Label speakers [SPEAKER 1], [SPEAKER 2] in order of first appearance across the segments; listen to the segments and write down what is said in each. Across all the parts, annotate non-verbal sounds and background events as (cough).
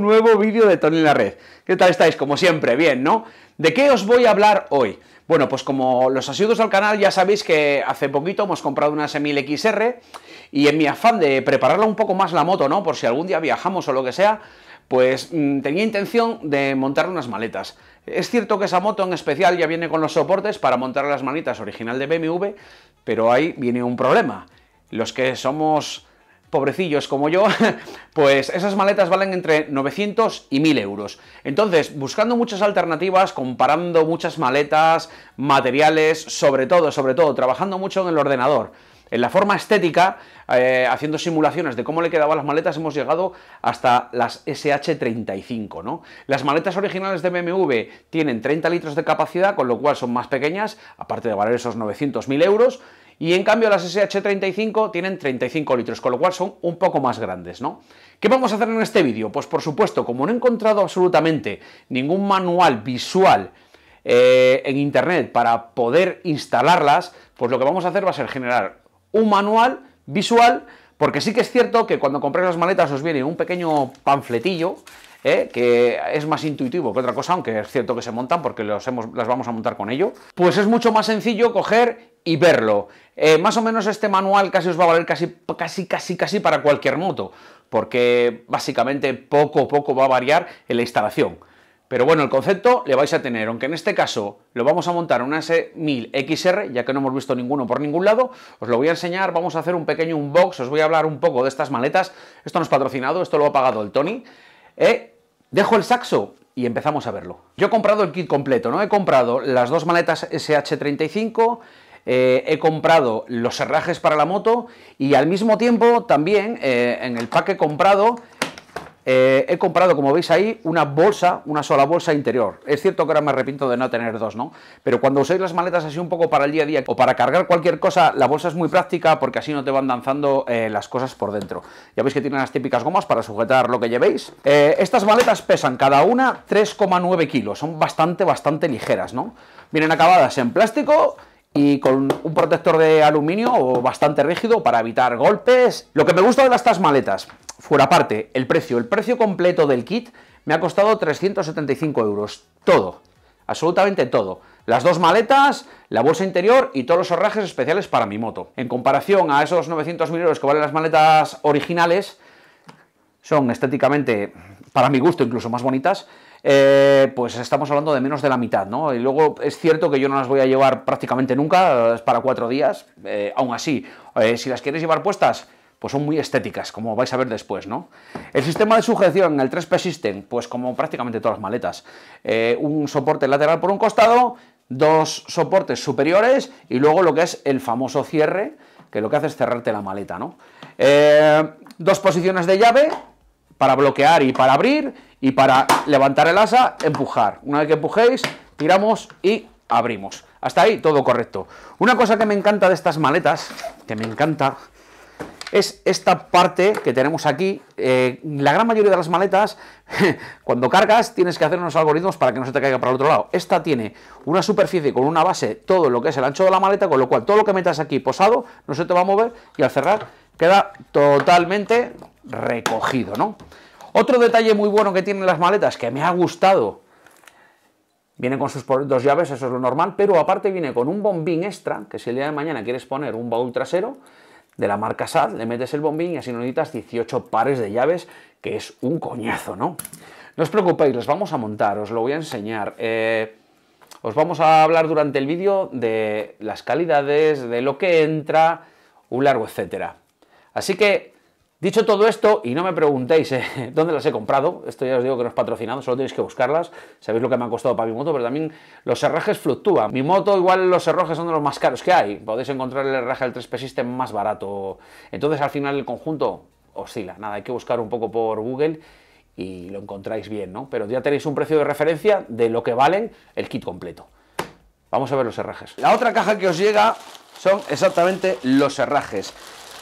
[SPEAKER 1] nuevo vídeo de Tony la Red. ¿Qué tal estáis? Como siempre, bien, ¿no? ¿De qué os voy a hablar hoy? Bueno, pues como los asiduos al canal ya sabéis que hace poquito hemos comprado una Semil XR y en mi afán de prepararla un poco más la moto, ¿no? Por si algún día viajamos o lo que sea, pues mm, tenía intención de montar unas maletas. Es cierto que esa moto en especial ya viene con los soportes para montar las maletas original de BMW, pero ahí viene un problema. Los que somos pobrecillos como yo, (laughs) pues esas maletas valen entre 900 y 1000 euros. Entonces, buscando muchas alternativas, comparando muchas maletas, materiales, sobre todo, sobre todo, trabajando mucho en el ordenador, en la forma estética, eh, haciendo simulaciones de cómo le quedaban las maletas, hemos llegado hasta las SH35, ¿no? Las maletas originales de BMW tienen 30 litros de capacidad, con lo cual son más pequeñas, aparte de valer esos 900.000 euros, y en cambio las SH35 tienen 35 litros, con lo cual son un poco más grandes, ¿no? ¿Qué vamos a hacer en este vídeo? Pues por supuesto, como no he encontrado absolutamente ningún manual visual eh, en internet para poder instalarlas, pues lo que vamos a hacer va a ser generar un manual visual, porque sí que es cierto que cuando compréis las maletas os viene un pequeño panfletillo ¿eh? que es más intuitivo que otra cosa, aunque es cierto que se montan porque los las vamos a montar con ello, pues es mucho más sencillo coger y verlo. Eh, más o menos este manual casi os va a valer casi, casi, casi, casi para cualquier moto, porque básicamente poco a poco va a variar en la instalación. Pero bueno, el concepto le vais a tener, aunque en este caso lo vamos a montar en una S1000XR, ya que no hemos visto ninguno por ningún lado, os lo voy a enseñar, vamos a hacer un pequeño unbox, os voy a hablar un poco de estas maletas, esto no es patrocinado, esto lo ha pagado el Tony, ¿eh? Dejo el saxo y empezamos a verlo. Yo he comprado el kit completo, ¿no? He comprado las dos maletas SH35, eh, he comprado los herrajes para la moto y al mismo tiempo también eh, en el pack he comprado eh, he comprado, como veis ahí, una bolsa, una sola bolsa interior. Es cierto que ahora me arrepiento de no tener dos, ¿no? Pero cuando uséis las maletas así un poco para el día a día o para cargar cualquier cosa, la bolsa es muy práctica porque así no te van danzando eh, las cosas por dentro. Ya veis que tienen las típicas gomas para sujetar lo que llevéis. Eh, estas maletas pesan cada una 3,9 kilos. Son bastante, bastante ligeras, ¿no? Vienen acabadas en plástico y con un protector de aluminio bastante rígido para evitar golpes. Lo que me gusta de estas maletas Fuera parte, el precio. El precio completo del kit me ha costado 375 euros. Todo. Absolutamente todo. Las dos maletas, la bolsa interior y todos los herrajes especiales para mi moto. En comparación a esos 900.000 euros que valen las maletas originales, son estéticamente, para mi gusto, incluso más bonitas, eh, pues estamos hablando de menos de la mitad, ¿no? Y luego es cierto que yo no las voy a llevar prácticamente nunca, es para cuatro días, eh, aún así, eh, si las quieres llevar puestas, pues son muy estéticas, como vais a ver después, ¿no? El sistema de sujeción, el 3P System, pues como prácticamente todas las maletas, eh, un soporte lateral por un costado, dos soportes superiores y luego lo que es el famoso cierre, que lo que hace es cerrarte la maleta, ¿no? Eh, dos posiciones de llave para bloquear y para abrir y para levantar el asa, empujar. Una vez que empujéis, tiramos y abrimos. Hasta ahí todo correcto. Una cosa que me encanta de estas maletas, que me encanta, es esta parte que tenemos aquí. Eh, la gran mayoría de las maletas, (laughs) cuando cargas, tienes que hacer unos algoritmos para que no se te caiga para el otro lado. Esta tiene una superficie con una base, todo lo que es el ancho de la maleta, con lo cual todo lo que metas aquí posado no se te va a mover y al cerrar queda totalmente recogido, ¿no? Otro detalle muy bueno que tienen las maletas, que me ha gustado, Viene con sus dos llaves, eso es lo normal, pero aparte viene con un bombín extra, que si el día de mañana quieres poner un baúl trasero, de la marca SAD, le metes el bombín y así no necesitas 18 pares de llaves, que es un coñazo, ¿no? No os preocupéis, los vamos a montar, os lo voy a enseñar. Eh, os vamos a hablar durante el vídeo de las calidades, de lo que entra, un largo etcétera. Así que Dicho todo esto, y no me preguntéis eh, (laughs) dónde las he comprado, esto ya os digo que no es patrocinado, solo tenéis que buscarlas, sabéis lo que me ha costado para mi moto, pero también los herrajes fluctúan. Mi moto igual los herrajes son de los más caros que hay, podéis encontrar el herraje del 3P System más barato. Entonces al final el conjunto oscila, nada, hay que buscar un poco por Google y lo encontráis bien, ¿no? Pero ya tenéis un precio de referencia de lo que valen el kit completo. Vamos a ver los herrajes. La otra caja que os llega son exactamente los herrajes.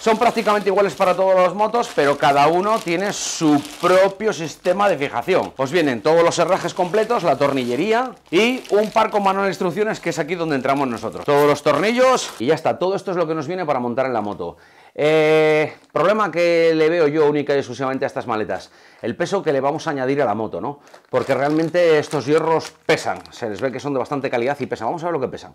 [SPEAKER 1] Son prácticamente iguales para todas las motos, pero cada uno tiene su propio sistema de fijación. Os vienen todos los herrajes completos, la tornillería y un par con manual de instrucciones, que es aquí donde entramos nosotros. Todos los tornillos y ya está. Todo esto es lo que nos viene para montar en la moto. Eh, problema que le veo yo única y exclusivamente a estas maletas, el peso que le vamos a añadir a la moto, ¿no? Porque realmente estos hierros pesan, se les ve que son de bastante calidad y pesan. Vamos a ver lo que pesan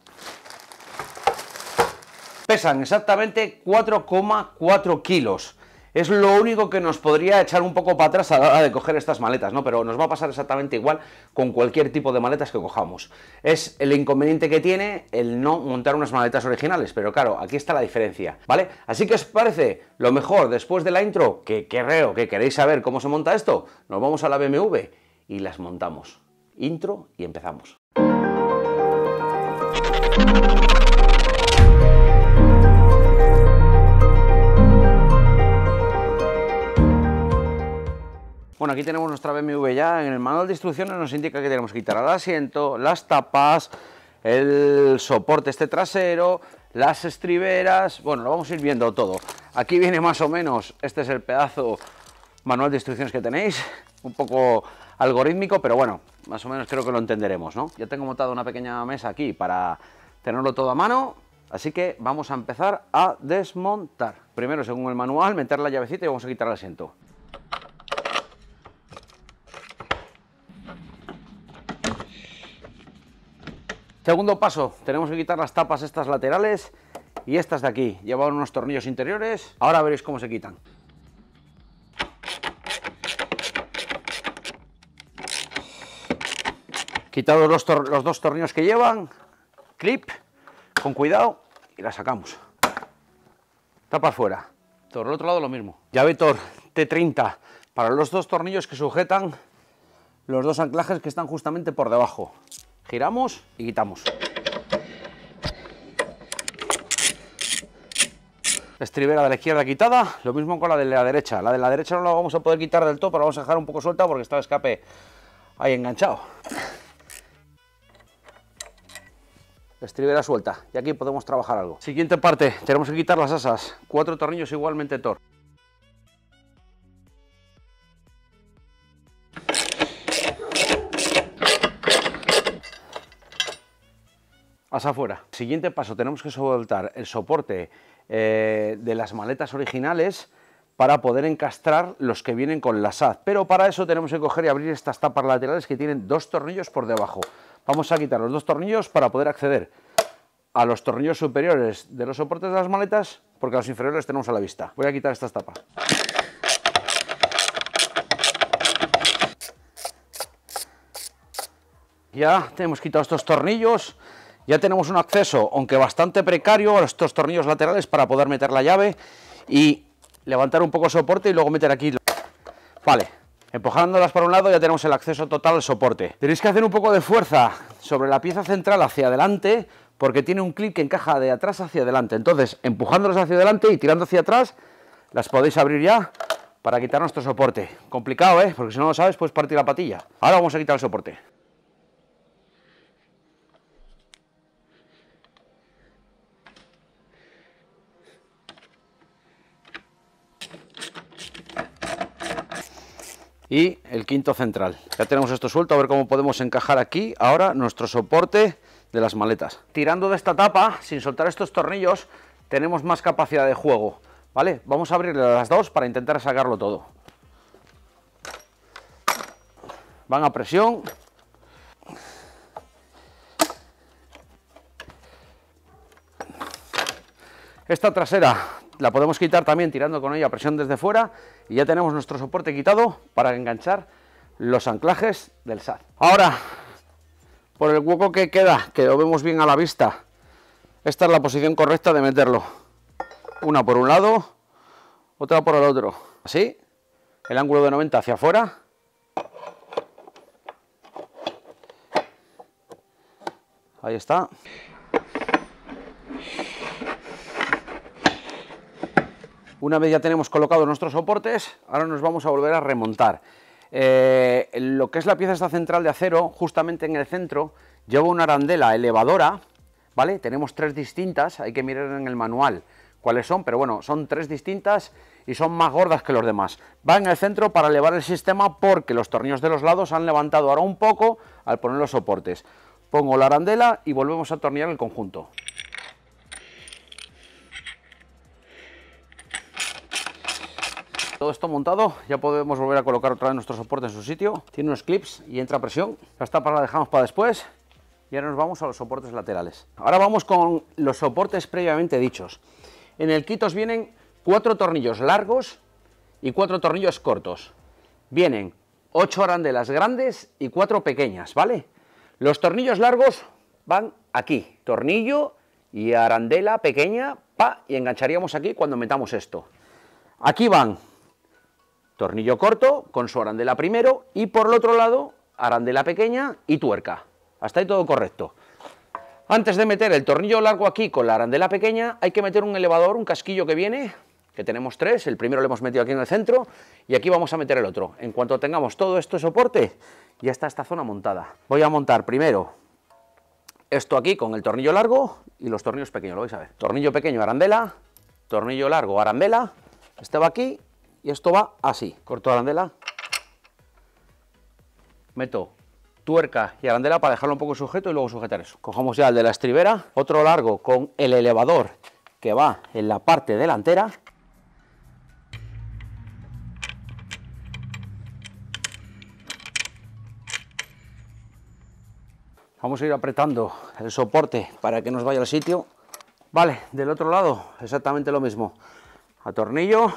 [SPEAKER 1] pesan exactamente 4,4 kilos. Es lo único que nos podría echar un poco para atrás a la hora de coger estas maletas, ¿no? Pero nos va a pasar exactamente igual con cualquier tipo de maletas que cojamos. Es el inconveniente que tiene el no montar unas maletas originales, pero claro, aquí está la diferencia, ¿vale? Así que os parece lo mejor después de la intro, que creo que queréis saber cómo se monta esto, nos vamos a la BMW y las montamos. Intro y empezamos. Bueno, aquí tenemos nuestra BMW ya, en el manual de instrucciones nos indica que tenemos que quitar el asiento, las tapas, el soporte este trasero, las estriberas, bueno, lo vamos a ir viendo todo. Aquí viene más o menos, este es el pedazo manual de instrucciones que tenéis, un poco algorítmico, pero bueno, más o menos creo que lo entenderemos, ¿no? Ya tengo montada una pequeña mesa aquí para tenerlo todo a mano, así que vamos a empezar a desmontar. Primero, según el manual, meter la llavecita y vamos a quitar el asiento. Segundo paso, tenemos que quitar las tapas estas laterales y estas de aquí. Llevaban unos tornillos interiores, ahora veréis cómo se quitan. Quitados los, dos tornillos que llevan, clip, con cuidado y la sacamos. tapas fuera. Por el otro lado lo mismo. Llave Tor T30 para los dos tornillos que sujetan los dos anclajes que están justamente por debajo giramos y quitamos. Estribera de la izquierda quitada, lo mismo con la de la derecha. La de la derecha no la vamos a poder quitar del todo, pero la vamos a dejar un poco suelta porque está el escape ahí enganchado. Estribera suelta y aquí podemos trabajar algo. Siguiente parte, tenemos que quitar las asas. Cuatro tornillos igualmente tor. Hasta afuera. Siguiente paso, tenemos que soltar el soporte eh, de las maletas originales para poder encastrar los que vienen con la SAD. Pero para eso tenemos que coger y abrir estas tapas laterales que tienen dos tornillos por debajo. Vamos a quitar los dos tornillos para poder acceder a los tornillos superiores de los soportes de las maletas, porque los inferiores tenemos a la vista. Voy a quitar estas tapas. Ya tenemos quitado estos tornillos ya tenemos un acceso, aunque bastante precario, a estos tornillos laterales para poder meter la llave y levantar un poco el soporte y luego meter aquí. Vale, empujándolas para un lado ya tenemos el acceso total al soporte. Tenéis que hacer un poco de fuerza sobre la pieza central hacia adelante porque tiene un clip que encaja de atrás hacia adelante. Entonces, empujándolas hacia adelante y tirando hacia atrás, las podéis abrir ya para quitar nuestro soporte. Complicado, ¿eh? Porque si no lo sabes, puedes partir la patilla. Ahora vamos a quitar el soporte. y el quinto central. Ya tenemos esto suelto, a ver cómo podemos encajar aquí ahora nuestro soporte de las maletas. Tirando de esta tapa, sin soltar estos tornillos, tenemos más capacidad de juego. ¿Vale? Vamos a abrirle las dos para intentar sacarlo todo. Van a presión. Esta trasera la podemos quitar también tirando con ella presión desde fuera y ya tenemos nuestro soporte quitado para enganchar los anclajes del SAT. Ahora, por el hueco que queda, que lo vemos bien a la vista, esta es la posición correcta de meterlo. Una por un lado, otra por el otro. Así, el ángulo de 90 hacia afuera. Ahí está. Una vez ya tenemos colocados nuestros soportes, ahora nos vamos a volver a remontar. Eh, lo que es la pieza central de acero, justamente en el centro, lleva una arandela elevadora, ¿vale? Tenemos tres distintas, hay que mirar en el manual cuáles son, pero bueno, son tres distintas y son más gordas que los demás. Va en el centro para elevar el sistema porque los tornillos de los lados han levantado ahora un poco al poner los soportes. Pongo la arandela y volvemos a tornear el conjunto. Todo esto montado, ya podemos volver a colocar otra vez nuestro soporte en su sitio. Tiene unos clips y entra presión. La para la dejamos para después y ahora nos vamos a los soportes laterales. Ahora vamos con los soportes previamente dichos. En el quitos vienen cuatro tornillos largos y cuatro tornillos cortos. Vienen ocho arandelas grandes y cuatro pequeñas, ¿vale? Los tornillos largos van aquí, tornillo y arandela pequeña, pa, y engancharíamos aquí cuando metamos esto. Aquí van tornillo corto con su arandela primero y por el otro lado arandela pequeña y tuerca. Hasta ahí todo correcto. Antes de meter el tornillo largo aquí con la arandela pequeña hay que meter un elevador, un casquillo que viene, que tenemos tres, el primero lo hemos metido aquí en el centro y aquí vamos a meter el otro. En cuanto tengamos todo esto soporte ya está esta zona montada. Voy a montar primero esto aquí con el tornillo largo y los tornillos pequeños, lo vais a ver. Tornillo pequeño, arandela, tornillo largo, arandela, este va aquí y esto va así, corto arandela, meto tuerca y arandela para dejarlo un poco sujeto y luego sujetar eso. Cojamos ya el de la estribera, otro largo con el elevador que va en la parte delantera. Vamos a ir apretando el soporte para que nos vaya al sitio. Vale, del otro lado exactamente lo mismo. Atornillo,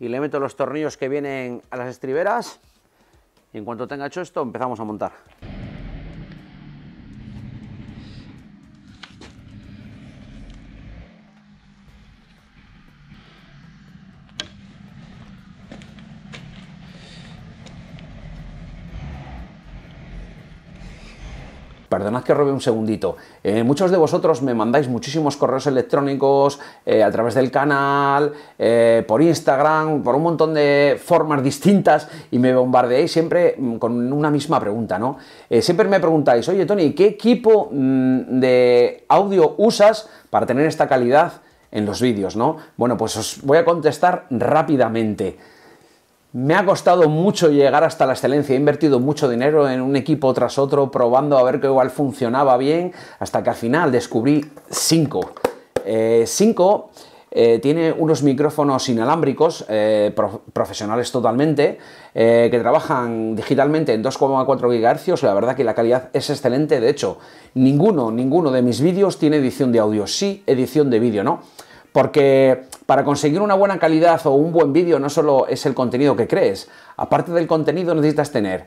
[SPEAKER 1] y le meto los tornillos que vienen a las estriberas y en cuanto tenga hecho esto empezamos a montar. Perdonad que robe un segundito. Eh, muchos de vosotros me mandáis muchísimos correos electrónicos eh, a través del canal, eh, por Instagram, por un montón de formas distintas y me bombardeáis siempre mm, con una misma pregunta, ¿no? siempre me preguntáis, oye Tony, ¿qué equipo mm, de audio usas para tener esta calidad en los vídeos, ¿no? Bueno, pues os voy a contestar rápidamente. Me ha costado mucho llegar hasta la excelencia. He invertido mucho dinero en un equipo tras otro, probando a ver qué igual funcionaba bien, hasta que al final descubrí 5. 5 eh, eh, tiene unos micrófonos inalámbricos, eh, profesionales totalmente, que trabajan digitalmente en 2,4 GHz. La verdad que la calidad es excelente. De hecho, ninguno, ninguno de mis vídeos tiene edición de audio, sí edición de vídeo, ¿no? Porque para conseguir una buena calidad o un buen vídeo no solo es el contenido que crees, aparte del contenido necesitas tener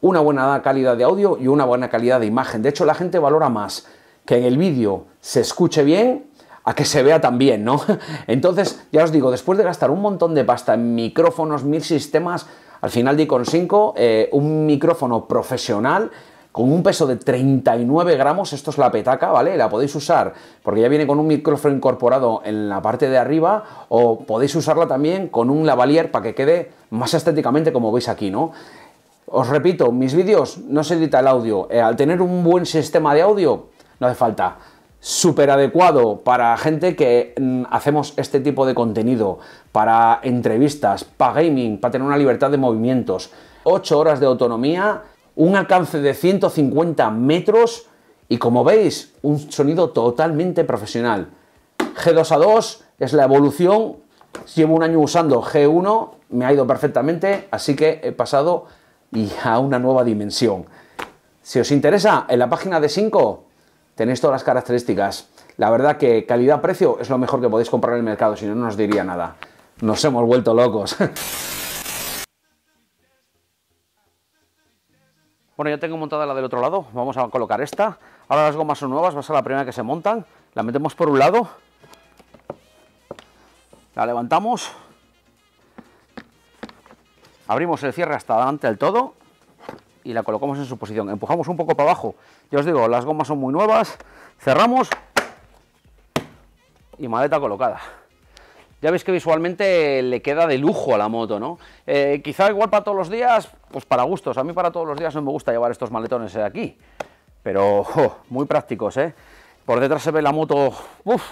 [SPEAKER 1] una buena calidad de audio y una buena calidad de imagen. De hecho, la gente valora más que en el vídeo se escuche bien a que se vea también, ¿no? (laughs) Entonces, ya os digo, después de gastar un montón de pasta en micrófonos, mil sistemas, al final de con 5, eh, un micrófono profesional con un peso de 39 gramos, esto es la petaca, ¿vale? La podéis usar porque ya viene con un micrófono incorporado en la parte de arriba o podéis usarla también con un lavalier para que quede más estéticamente como veis aquí, ¿no? Os repito, mis vídeos no se edita el audio. Eh, al tener un buen sistema de audio, no hace falta. Súper adecuado para gente que mm, hacemos este tipo de contenido, para entrevistas, para gaming, para tener una libertad de movimientos. 8 horas de autonomía un alcance de 150 metros y como veis, un sonido totalmente profesional. G2A2 es la evolución, llevo un año usando G1, me ha ido perfectamente, así que he pasado a una nueva dimensión. Si os interesa, en la página de 5 tenéis todas las características. La verdad que calidad-precio es lo mejor que podéis comprar en el mercado, si no, no os diría nada. Nos hemos vuelto locos. (laughs) Bueno, ya tengo montada la del otro lado, vamos a colocar esta. Ahora las gomas son nuevas, va a ser la primera que se montan. La metemos por un lado, la levantamos, abrimos el cierre hasta delante del todo y la colocamos en su posición. Empujamos un poco para abajo. Ya os digo, las gomas son muy nuevas, cerramos y maleta colocada. Ya veis que visualmente le queda de lujo a la moto, ¿no? Eh, quizá igual para todos los días, pues para gustos. A mí para todos los días no me gusta llevar estos maletones de eh, aquí. Pero muy prácticos, ¿eh? Por detrás se ve la moto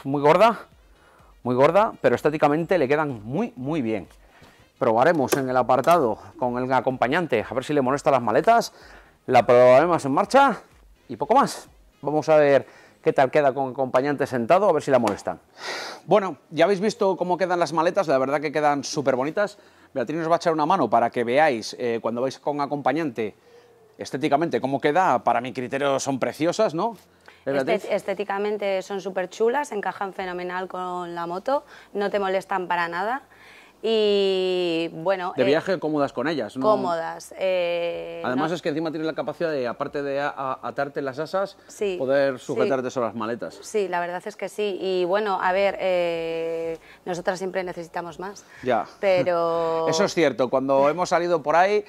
[SPEAKER 1] muy gorda, muy gorda, pero estéticamente le quedan muy, muy bien. Probaremos en el apartado con el acompañante, a ver si le molesta las maletas. La probaremos en marcha y poco más. Vamos a ver ¿Qué tal queda con acompañante sentado? A ver si la molestan. Bueno, ya habéis visto cómo quedan las maletas, la verdad que quedan súper bonitas. Beatriz nos va a echar una mano para que veáis eh, cuando vais con acompañante estéticamente cómo queda. Para mi criterio son preciosas, ¿no? ¿Eh, este- estéticamente son súper chulas, encajan fenomenal con la moto, no te molestan para nada. Y bueno. De eh, viaje cómodas con ellas, ¿no? Cómodas. Eh, Además, es que encima tienes la capacidad de, aparte de atarte las asas, poder sujetarte sobre las maletas. Sí, la verdad es que sí. Y bueno, a ver, eh, nosotras siempre necesitamos más. Ya. Pero. (laughs) Eso es cierto. Cuando hemos salido por ahí,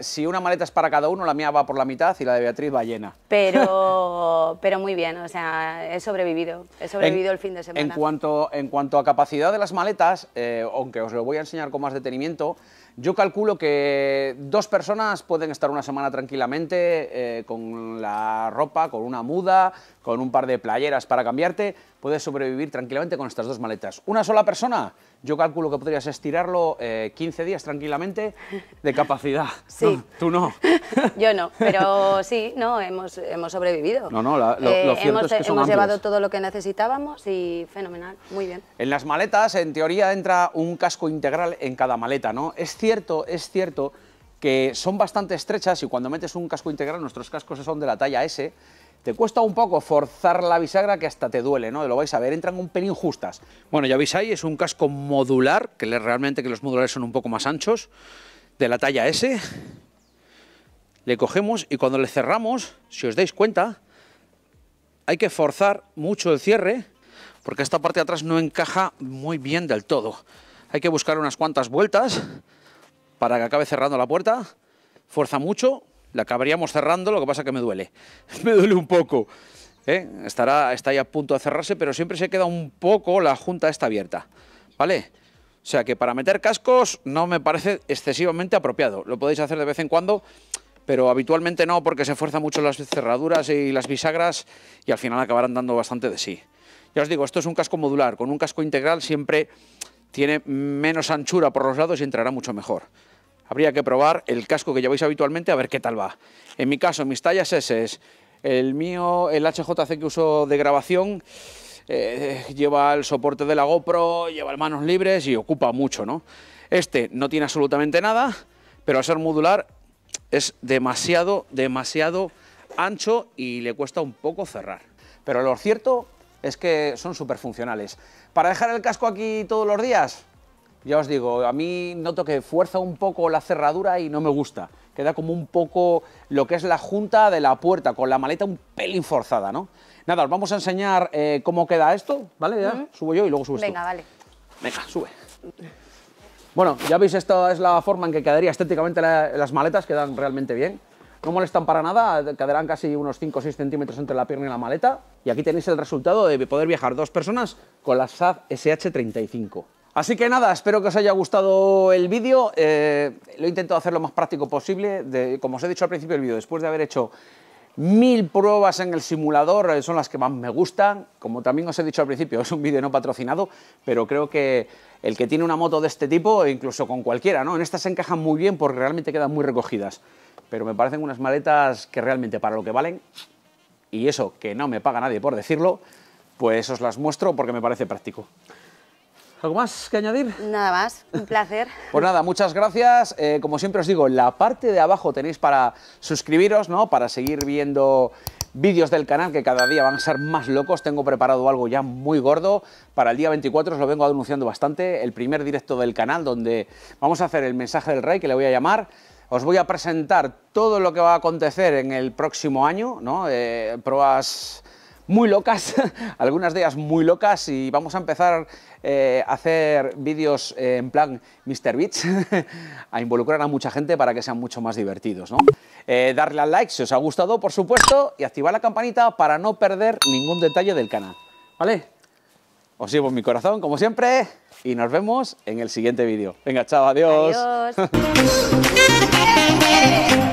[SPEAKER 1] si una maleta es para cada uno, la mía va por la mitad y la de Beatriz va llena. Pero, (laughs) pero muy bien, o sea, he sobrevivido. He sobrevivido el fin de semana. En cuanto, en cuanto a capacidad de las maletas, aunque os lo voy a enseñar con más detenimiento, yo calculo que dos personas pueden estar una semana tranquilamente eh, con la ropa, con una muda, con un par de playeras para cambiarte, puedes sobrevivir tranquilamente con estas dos maletas. Una sola persona, yo calculo que podrías estirarlo eh, 15 días tranquilamente de capacidad. (laughs) Sí. tú no. (laughs) Yo no, pero sí, no, hemos, sobrevivido. No, no, lo, eh, hemos, que Hemos llevado todo lo que necesitábamos y fenomenal, muy bien. En las maletas, en teoría, entra un casco integral en cada maleta, ¿no? Es cierto, es cierto que son bastante estrechas y cuando metes un casco integral, nuestros cascos son de la talla S, te cuesta un poco forzar la bisagra que hasta te duele, ¿no? Lo vais a ver, entran un pelín justas. Bueno, ya veis ahí, es un casco modular, que realmente que los modulares son un poco más anchos, de la talla S. Le cogemos y cuando le cerramos, si os dais cuenta, hay que forzar mucho el cierre, porque esta parte de atrás no encaja muy bien del todo. Hay que buscar unas cuantas vueltas para que acabe cerrando la puerta. Fuerza mucho, la acabaríamos cerrando, lo que pasa que me duele, (laughs) me duele un poco. ¿eh? Estará, está ahí a punto de cerrarse, pero siempre se queda un poco la junta está abierta, ¿vale? O sea que para meter cascos no me parece excesivamente apropiado. Lo podéis hacer de vez en cuando, pero habitualmente no porque se fuerzan mucho las cerraduras y las bisagras y al final acabarán dando bastante de sí. Ya os digo, esto es un casco modular. Con un casco integral siempre tiene menos anchura por los lados y entrará mucho mejor habría que probar el casco que lleváis habitualmente a ver qué tal va. En mi caso, mis tallas S es el mío, el HJC que uso de grabación, eh, lleva el soporte de la GoPro, lleva manos libres y ocupa mucho, ¿no? Este no tiene absolutamente nada, pero al ser modular es demasiado, demasiado ancho y le cuesta un poco cerrar. Pero lo cierto es que son súper funcionales. ¿Para dejar el casco aquí todos los días? ya os digo, a mí noto que fuerza un poco la cerradura y no me gusta. Queda como un poco lo que es la junta de la puerta, con la maleta un pelín forzada, ¿no? Nada, os vamos a enseñar eh, cómo queda esto, ¿vale? Subo yo y luego subes Venga, vale. Venga, sube. Bueno, ya veis, esta es la forma en que quedaría estéticamente las maletas, quedan realmente bien. No molestan para nada, quedarán casi unos 5 o 6 centímetros entre la pierna y la maleta. Y aquí tenéis el resultado de poder viajar dos personas con la SAD SH35. Así que nada, espero que os haya gustado el vídeo. Eh, lo he intentado hacer lo más práctico posible. como os he dicho al principio del vídeo, después de haber hecho mil pruebas en el simulador, eh, son las que más me gustan. Como también os he dicho al principio, (laughs) es un vídeo no patrocinado, pero creo que el que tiene una moto de este tipo, e incluso con cualquiera, ¿no? En estas se encajan muy bien porque realmente quedan muy recogidas. Pero me parecen unas maletas que realmente para lo que valen, y eso que no me paga nadie por decirlo, pues os las muestro porque me parece práctico. ¿Algo más que añadir? Nada más, un placer. (laughs) Pues nada, muchas gracias. Eh, como siempre os digo, la parte de abajo tenéis para suscribiros, ¿no? Para seguir viendo vídeos del canal que cada día van a ser más locos. Tengo preparado algo ya muy gordo. Para el día 24 os lo vengo anunciando bastante. El primer directo del canal donde vamos a hacer el mensaje del rey, que le voy a llamar. Os voy a presentar todo lo que va a acontecer en el próximo año, ¿no? Eh, pruebas muy locas, (laughs) algunas de ellas muy locas y vamos a empezar eh, a hacer vídeos en plan Mr. Beach (laughs) a involucrar a mucha gente para que sean mucho más divertidos. Eh, darle al like si os ha gustado, por supuesto, y activar la campanita para no perder ningún detalle del canal. ¿Vale? Os llevo mi corazón, como siempre, y nos vemos en el siguiente vídeo. Venga, chao, adiós. (laughs)